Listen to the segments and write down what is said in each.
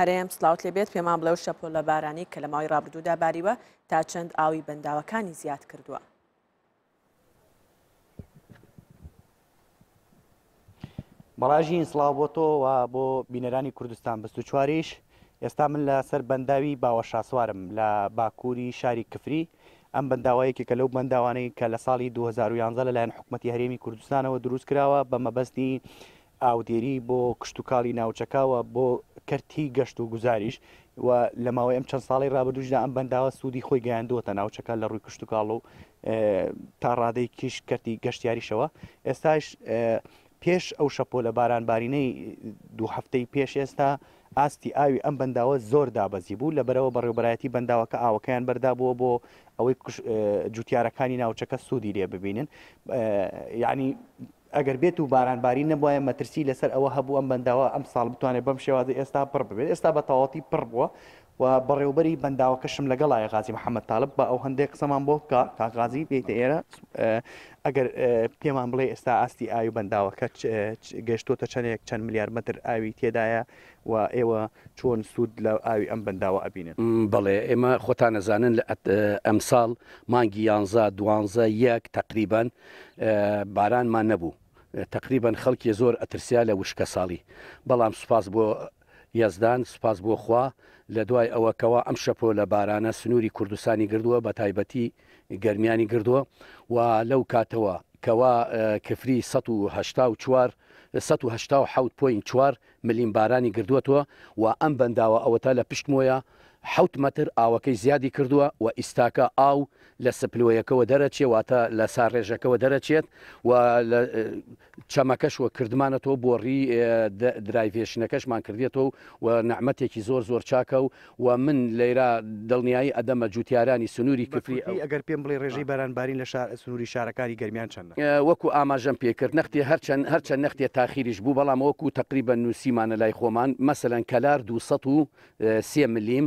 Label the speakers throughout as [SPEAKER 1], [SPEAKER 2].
[SPEAKER 1] هەرێم سلااوت لێبێت پێمان بڵێو شەپۆ لە بارانی کە لە ماوەی ڕابردوودا باریوە تا چەند ئاوی بەنداوەکانی زیاد کردووە. بەڵاژین سلااو بۆ تۆ و بۆ بینەرانی کوردستان بست و چواریش ئێستا من لە سەر بەنداوی باوە شاسوارم لە باکووری شاری کفری ئەم بەنداوایەکی کە لەو بەنداوانەی کە لە ساڵی 2011 لەلایەن حکوومەتتی هەرێمی کوردستانەوە دروست کراوە بە مەبەستی ئاودێری بۆ کشتتوکالی ناوچەکەوە بۆ کەرتی گەشت و گوزاریش و لە ماوەی ئەم چەند ساڵی ڕابدوژدا ئەم بەنداوە سوودی خۆی گەیاندوەتە ناوچەکە لە ڕووی کشتتوکاڵ و تا ڕادەی کیش کردی گەشتیاریشەوە ئێستاش پێش ئەو شەپۆ لە بارانبارینەی دوو هەفتەی پێش ئێستا ئاستی ئاوی ئەم بەنداوە زۆر دابەزی بوو لە بەرەوە بەڕێبەتی بەنداوەکە ئاوەکەیان بەردابووە بۆ ئەوەی جوتیارەکانی ناوچەکە سوودی لێ ببینن یعنی ئەگەر بێت و بارانباری نەبواە مەترسی لەسەر ئەوە هەبوو ئەم بەنداوە ئەم ساڵ بتوانێت بەم شێوازە ئێستا پڕ ببێت ئێستا بە تەواتی پڕ بووە و بەڕێوبەری بەنداوەکەشم لەگەڵایە غازی محەممەد تاالب بە ئەو هەندێک قسەمان بۆ کا کاغازی پێیتە ئێرە ئەگەر پێمان بڵێ ئێستا ئاستی ئاوی بەنداوەکە گەشتۆتە چەندێک چەند میلیارد متر ئاوی تێدایە و ئێوە
[SPEAKER 2] چۆن سوود لە ئاوی ئەم بەنداوە ئەبینن بڵێ ئێمە خۆتان نەزانن لە ئەمساڵ مانگی یانزا دوانزە یەک تقریبان بارانمان نەبوو تقریبان خەڵکی زۆر ئەترسیا لە وشکە ساڵی بەڵام سوپاس بۆ یەزدان سوپاس بۆ خوا لە دوای ئەوەکەوە ئەم شەپۆ لە بارانە سنووری کوردستانی گردووە بە تایبەتی گرمیانی گردووە و لەو کاتەوە کەوا کفری 1970 1970 پوین چوار ملیم بارانی گردووەتەوە و ئەم بەنداوە ئەوە تا لە پشتمۆیە حوت مەتر ئاوەکەی زیادی کردووە و ئیستاکە ئاو لە سپلوەیەکەوە دەرەچێواتە لە ساڕێژەکەەوە دەرەچێت و چەمەکەشوە کردمانەتەوە بۆ ڕی درایڤێشنەکەشمان کردێتەوە و نعممەتێکی زۆر زۆر چاکە و و من لەیرا دڵنیایی ئەدەمە جوتیارانی سنووری کفری
[SPEAKER 1] ئەگەر پێم بڵێ ڕێژەی بەرانبارین لە سنووری شارەکانی گەرمیان چەند
[SPEAKER 2] وەکو ئاماژەم پێکرد نختی هەرچەند هەرچەند نختێ تاخیریش بوو بەڵام وەکو تقریبا نووسیمانە لای خۆمان مەسەلەن کەلار 200 سێ ملیم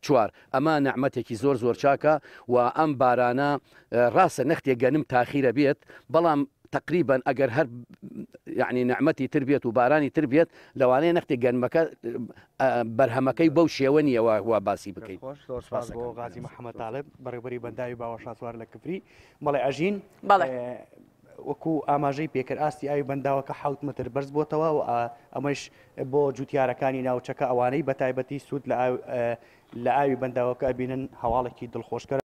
[SPEAKER 2] چوار ئەمە نعممەتێکی زۆر زۆر چاکە و ئەم بارانە ڕاستە نەختێک گەنم تاخیرە بێت بەڵام تقریبا ئەگەر هەر یعنی نعممەتی تر بێت و بارانی تر بێت لەوانەیە نەختی گەنمەکە بەرهەمەکەی بەو شێوە نیەوە وا باسی بکەیت
[SPEAKER 1] غازی محەممەتالب بەڕێبەری بەنداوی باوە شاسوار لە کفری بەڵێ ئەژین وەکو ئاماژەی پێکرد ئاستی ئاوی بەنداوەکە حوت متر بەرز بۆتەوە و ئەمەش بۆ جوتیارەکانی ناوچەکە ئەوانەی بە تایبەتی سوود لە ئاوی بەنداوەکە بینن هەواڵێکی دڵخۆشکە